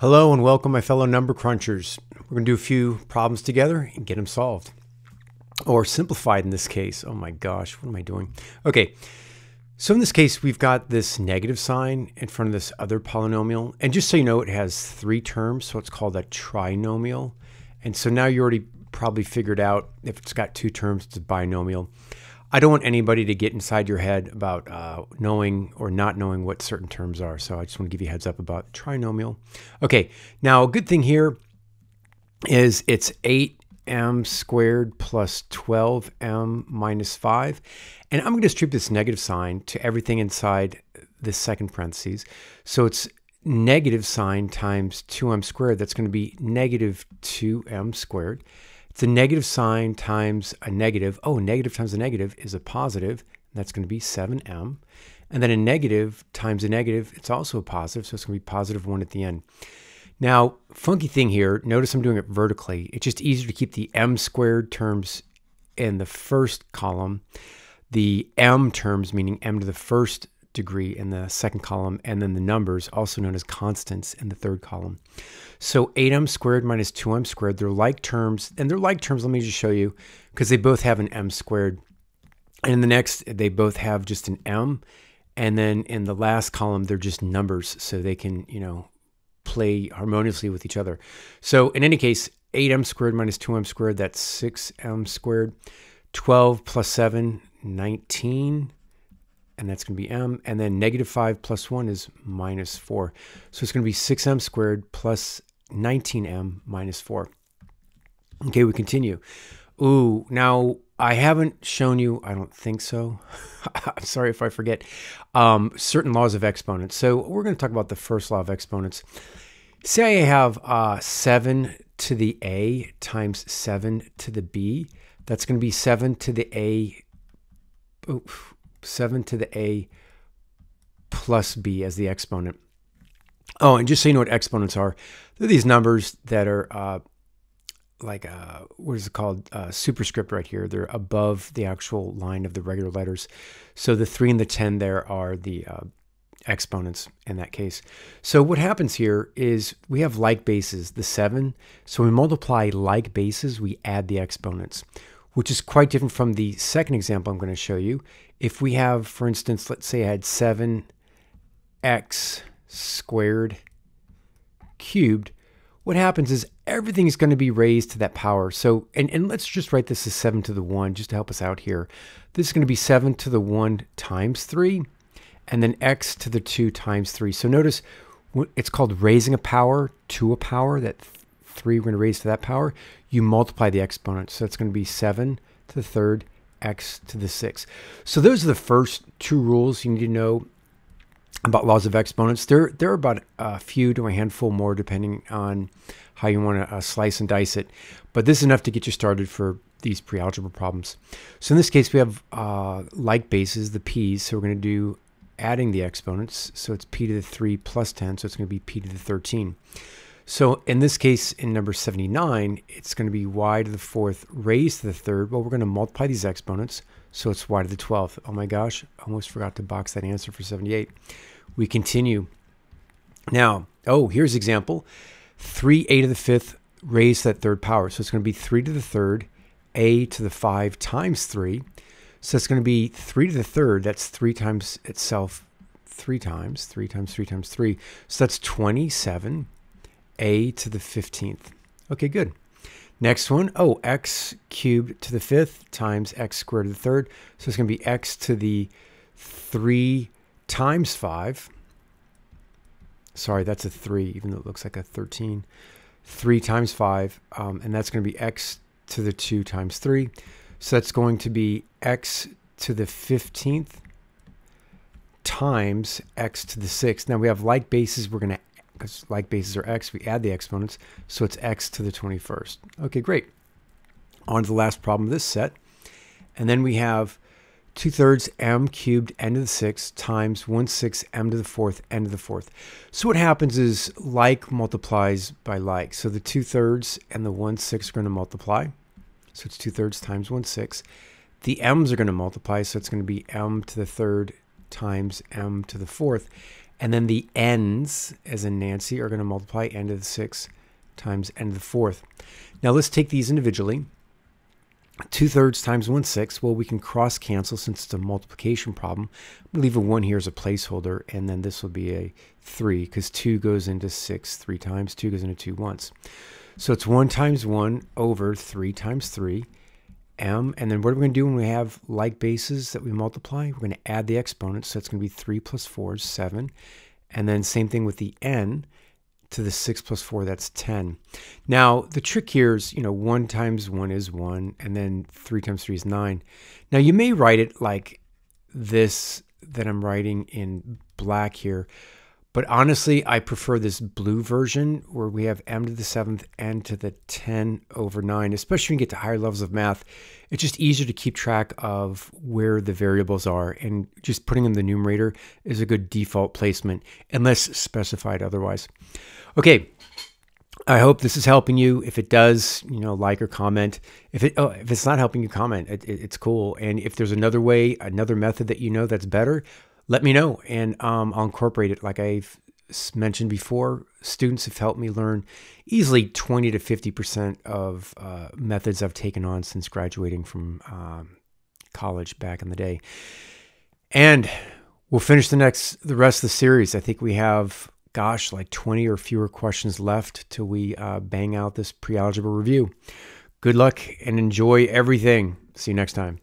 Hello and welcome my fellow number crunchers. We're going to do a few problems together and get them solved. Or simplified in this case. Oh my gosh, what am I doing? Okay, so in this case we've got this negative sign in front of this other polynomial. And just so you know, it has three terms, so it's called a trinomial. And so now you already probably figured out if it's got two terms, it's a binomial. I don't want anybody to get inside your head about uh, knowing or not knowing what certain terms are. So I just want to give you heads up about trinomial. Okay, now a good thing here is it's 8m squared plus 12m minus 5. And I'm going to distribute this negative sign to everything inside this second parentheses. So it's negative sign times 2m squared. That's going to be negative 2m squared. It's a negative sign times a negative. Oh, negative times a negative is a positive. That's going to be 7m. And then a negative times a negative, it's also a positive, so it's going to be positive 1 at the end. Now, funky thing here, notice I'm doing it vertically. It's just easier to keep the m squared terms in the first column, the m terms, meaning m to the first degree in the second column, and then the numbers, also known as constants, in the third column. So 8m squared minus 2m squared, they're like terms, and they're like terms, let me just show you, because they both have an m squared. And in the next, they both have just an m, and then in the last column, they're just numbers, so they can, you know, play harmoniously with each other. So in any case, 8m squared minus 2m squared, that's 6m squared. 12 plus 7, 19 and that's going to be m. And then negative 5 plus 1 is minus 4. So it's going to be 6m squared plus 19m minus 4. Okay, we continue. Ooh, now I haven't shown you, I don't think so. I'm sorry if I forget, um, certain laws of exponents. So we're going to talk about the first law of exponents. Say I have uh, 7 to the a times 7 to the b. That's going to be 7 to the a. 7 to the a plus b as the exponent. Oh, and just so you know what exponents are, they're these numbers that are uh, like, a, uh, what is it called? A uh, superscript right here. They're above the actual line of the regular letters. So the 3 and the 10 there are the uh, exponents in that case. So what happens here is we have like bases, the 7. So we multiply like bases, we add the exponents, which is quite different from the second example I'm going to show you if we have, for instance, let's say I had 7x squared cubed, what happens is everything is going to be raised to that power. So, and, and let's just write this as 7 to the 1 just to help us out here. This is going to be 7 to the 1 times 3 and then x to the 2 times 3. So notice it's called raising a power to a power, that 3 we're going to raise to that power. You multiply the exponent. So it's going to be 7 to the third x to the sixth. So those are the first two rules you need to know about laws of exponents. There, there are about a few to a handful more depending on how you want to uh, slice and dice it. But this is enough to get you started for these pre-algebra problems. So in this case, we have uh, like bases, the p's. So we're going to do adding the exponents. So it's p to the 3 plus 10, so it's going to be p to the 13. So in this case, in number 79, it's going to be y to the fourth raised to the third. Well, we're going to multiply these exponents, so it's y to the 12th. Oh my gosh, I almost forgot to box that answer for 78. We continue. Now, oh, here's example. 3a to the fifth raised to that third power. So it's going to be 3 to the third, a to the 5 times 3. So it's going to be 3 to the third. That's 3 times itself 3 times, 3 times 3 times 3. So that's 27 a to the 15th. Okay, good. Next one, oh, x cubed to the 5th times x squared to the 3rd. So it's going to be x to the 3 times 5. Sorry, that's a 3, even though it looks like a 13. 3 times 5, um, and that's going to be x to the 2 times 3. So that's going to be x to the 15th times x to the 6th. Now we have like bases. We're going to because like bases are x, we add the exponents, so it's x to the 21st. Okay, great. On to the last problem of this set. And then we have 2 thirds m cubed n to the 6th times 1 6 m to the 4th n to the 4th. So what happens is like multiplies by like. So the 2 thirds and the 1 6 are going to multiply. So it's 2 thirds times 1 6. The m's are going to multiply, so it's going to be m to the 3rd times m to the 4th. And then the n's, as in Nancy, are going to multiply n to the sixth times n to the fourth. Now let's take these individually. 2 thirds times 1 sixth, well, we can cross cancel since it's a multiplication problem. I'm leave a 1 here as a placeholder, and then this will be a 3 because 2 goes into 6 three times, 2 goes into 2 once. So it's 1 times 1 over 3 times 3 m. And then what are we going to do when we have like bases that we multiply? We're going to add the exponents. So it's going to be 3 plus 4 is 7. And then same thing with the n to the 6 plus 4, that's 10. Now, the trick here is, you know, 1 times 1 is 1, and then 3 times 3 is 9. Now, you may write it like this that I'm writing in black here, but honestly, I prefer this blue version where we have m to the seventh, n to the 10 over 9, especially when you get to higher levels of math. It's just easier to keep track of where the variables are, and just putting them in the numerator is a good default placement, unless specified otherwise. Okay, I hope this is helping you. If it does, you know, like or comment. If it, oh, if it's not helping you, comment. It, it, it's cool. And if there's another way, another method that you know that's better, let me know and um, I'll incorporate it. Like I've mentioned before, students have helped me learn easily 20 to 50% of uh, methods I've taken on since graduating from um, college back in the day. And we'll finish the next, the rest of the series. I think we have, gosh, like 20 or fewer questions left till we uh, bang out this pre algebra review. Good luck and enjoy everything. See you next time.